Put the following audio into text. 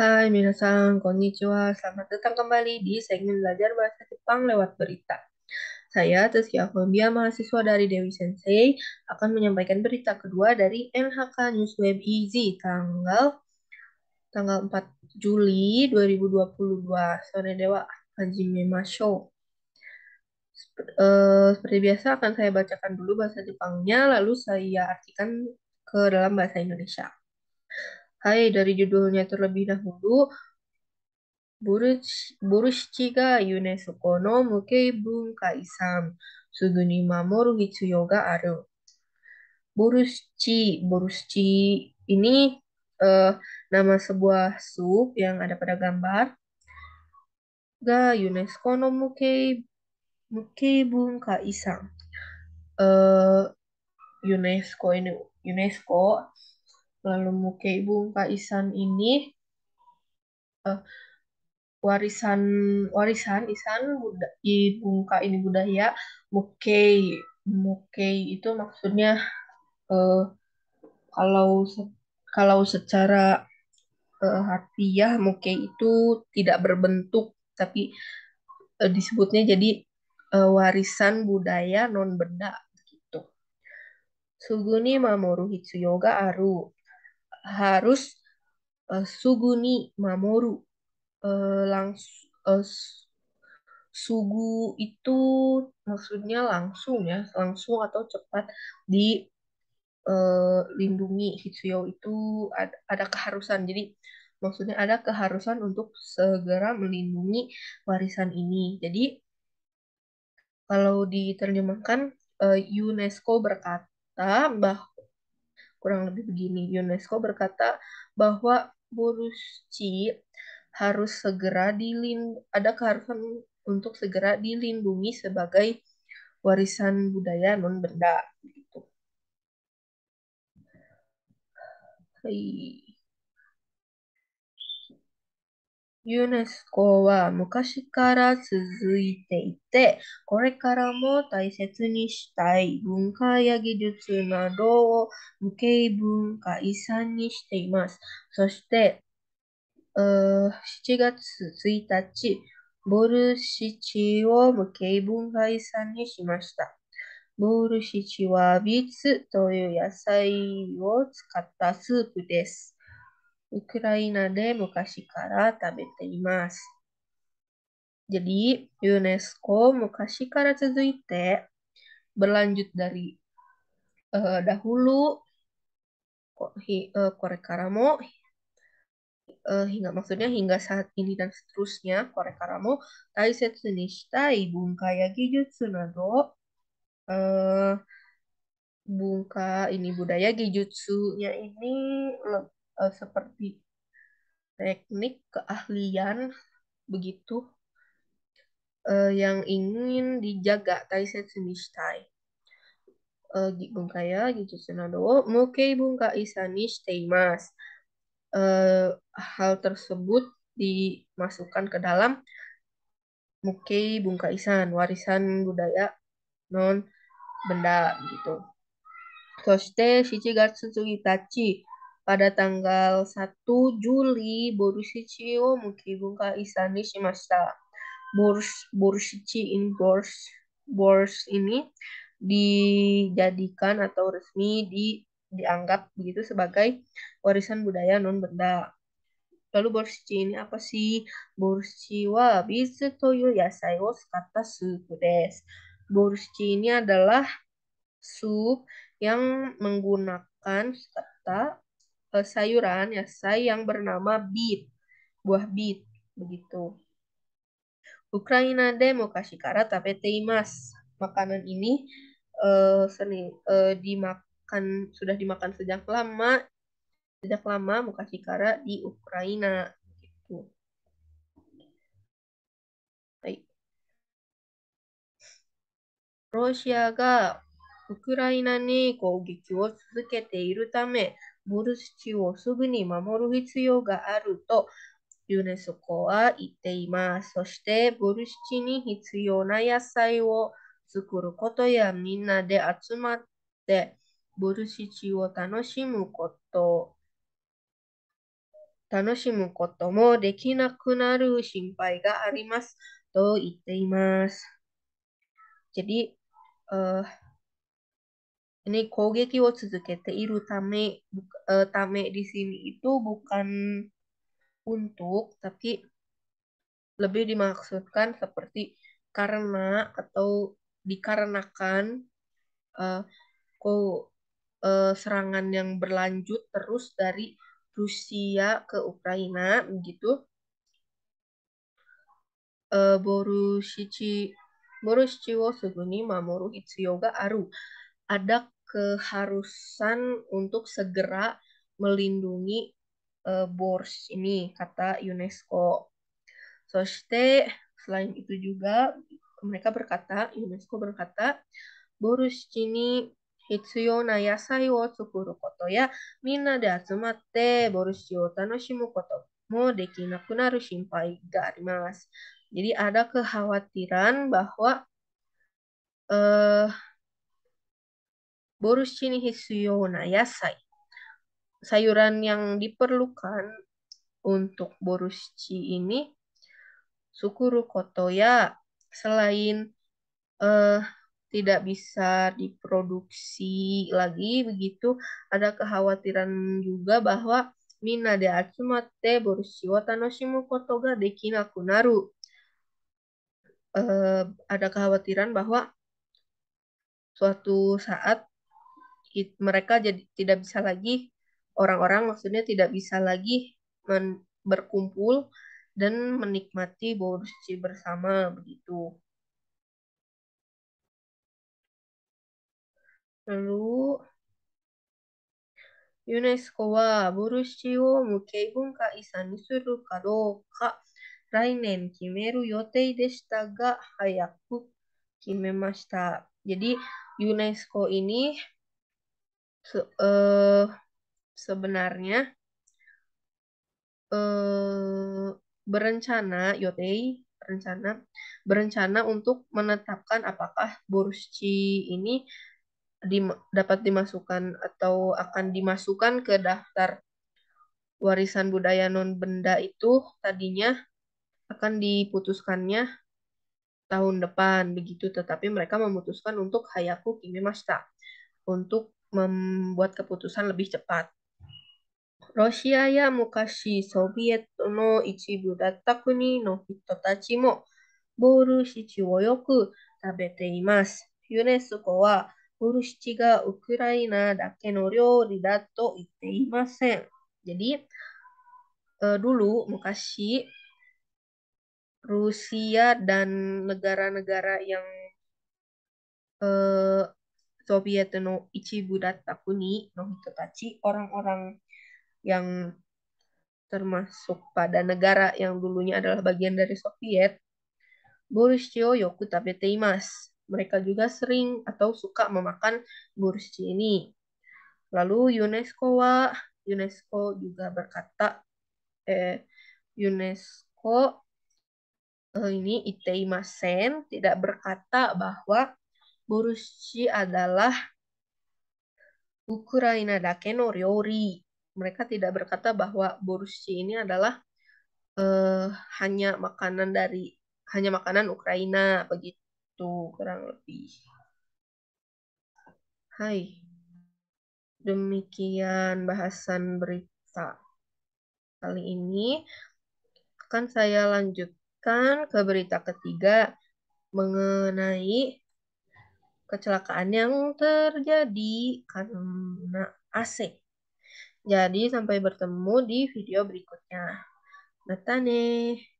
Hai, minasan, konnichiwa. Selamat datang kembali di segmen belajar bahasa Jepang lewat berita. Saya, Tezkia Fobia, mahasiswa dari Dewi Sensei, akan menyampaikan berita kedua dari NHK News Web Easy tanggal tanggal 4 Juli 2022. Sore Dewa, Hajime Masho. Sep uh, seperti biasa, akan saya bacakan dulu bahasa Jepangnya, lalu saya artikan ke dalam bahasa Indonesia. Hai, dari judulnya terlebih dahulu, burus ciga yune sukono no mukei Bung san, mamoru ni mamoru hitsuyo burus aru. burus borushi ini uh, nama sebuah sup yang ada pada gambar. Ga UNESCO no mukei mukei bunkai san. Uh, eh, UNESCO ini UNESCO lalu Muke Ibu Pak Isan ini uh, warisan warisan Isan Buda, Ibungka ini budaya Muke Muke itu maksudnya uh, kalau kalau secara uh, harfiah ya, Muke itu tidak berbentuk tapi uh, disebutnya jadi uh, warisan budaya non benda gitu. Suguni mamoru hitsu yoga aru harus uh, suguni mamoru uh, eh, langsung uh, eh, sugu itu maksudnya langsung ya langsung atau cepat di uh, lindungi hitsuyo itu ada, ada keharusan jadi maksudnya ada keharusan untuk segera melindungi warisan ini jadi kalau diterjemahkan UNESCO berkata bahwa kurang lebih begini. UNESCO berkata bahwa Borucci harus segera dilindungi, ada keharusan untuk segera dilindungi sebagai warisan budaya non benda gitu. Hai. ユネスコは昔から続いていて、これからも大切にしたい文化や技術などを無形文化遺産にしています。そして、7月1日、ボルシチを無形文化遺産にしました。ボルシチはビーツという野菜を使ったスープです。ウクライナで昔から食べています。Jadi, UNESCO 昔から続いて、berlanjut dari uh, dahulu, hi, uh, eh, korek karamo, uh, eh, hingga maksudnya hingga saat ini dan seterusnya, korek karamo, taisetsu ni shitai bunkaya gijutsu nado, uh, bunka ini budaya gijutsunya ini uh, seperti teknik keahlian begitu uh, yang ingin dijaga Taisen Sunishtai. Uh, eh, bungkaya gitu senado, mukai bungka Bunka Isani Shiteimasu. Uh, hal tersebut dimasukkan ke dalam mukai bungka Isan, warisan budaya non benda gitu. Toste Shichigatsu Tsugitachi pada tanggal 1 Juli Borushichi wo mukibunka isani shimashita. Bors Borushichi in bors bors ini dijadikan atau resmi di dianggap begitu sebagai warisan budaya non benda. Lalu Borushichi ini apa sih? Borushichi wa bizu toyo yasai wo sukatta suku des. Borushichi ini adalah sup yang menggunakan kata uh, sayuran ya say yang bernama beet, buah beet begitu. Ukraina demo kasih kara tapi teimas Makanan ini uh, seni uh, dimakan sudah dimakan sejak lama sejak lama mokashikara di Ukraina gitu. Rusia ga Ukraina ni tame ボルシチをすぐに守る必要があるとユネスコは言っています。そして、ボルシチに必要な野菜を作ることやみんなで集まって、ボルシチを楽しむこと、楽しむこともできなくなる心配がありますと言っています。Jadi, uh, ini kiwo wo te iru tame uh, tame di sini itu bukan untuk tapi lebih dimaksudkan seperti karena atau dikarenakan uh, ko uh, serangan yang berlanjut terus dari Rusia ke Ukraina begitu uh, Borushichi Borushichi wo suguni mamoru hitsuyo aru ada keharusan untuk segera melindungi uh, eh, bors ini kata UNESCO. shite, selain itu juga mereka berkata UNESCO berkata bors ini ya Jadi ada kekhawatiran bahwa eh Borushini Hisyona Yasai. Sayuran yang diperlukan untuk borushi ini sukuru ya selain uh, tidak bisa diproduksi lagi begitu ada kekhawatiran juga bahwa mina de atsumate borushi wa tanoshimu koto ga dekina kunaru Uh, eh, ada kekhawatiran bahwa suatu saat mereka jadi tidak bisa lagi orang-orang maksudnya tidak bisa lagi men, berkumpul dan menikmati borsci bersama begitu. Lalu UNESCO wa borsci wo mukei bunka isan ni suru ka douka rainen kimeru yotei deshita ga hayaku kimemashita. Jadi UNESCO ini se uh, sebenarnya uh, berencana Yotei rencana berencana untuk menetapkan apakah Bursi ini di, dapat dimasukkan atau akan dimasukkan ke daftar warisan budaya non benda itu tadinya akan diputuskannya tahun depan begitu tetapi mereka memutuskan untuk Hayaku Kimimashita untuk membuat keputusan lebih cepat. Rusia ya mukashi Soviet no ichibu datta kuni no hito tachi mo boru shichi wo yoku tabete imasu. UNESCO はボルシチがウクライナだけの料理だと言っていません。Jadi uh, e, dulu Mukashi Rusia dan negara-negara yang uh, ソビエトの一部だった国の人たち orang-orang orang yang termasuk pada negara yang dulunya adalah bagian dari Soviet, Borshio yoku tabete imasu. Mereka juga sering atau suka memakan borshi ini. Lalu UNESCO wa UNESCO juga berkata eh, UNESCO eh, ini iteimasen tidak berkata bahwa Borushi adalah Ukraina dake no ryori. Mereka tidak berkata bahwa borushi ini adalah uh, hanya makanan dari hanya makanan Ukraina begitu kurang lebih. Hai. Demikian bahasan berita kali ini akan saya lanjutkan ke berita ketiga mengenai kecelakaan yang terjadi karena AC. Jadi sampai bertemu di video berikutnya. nih.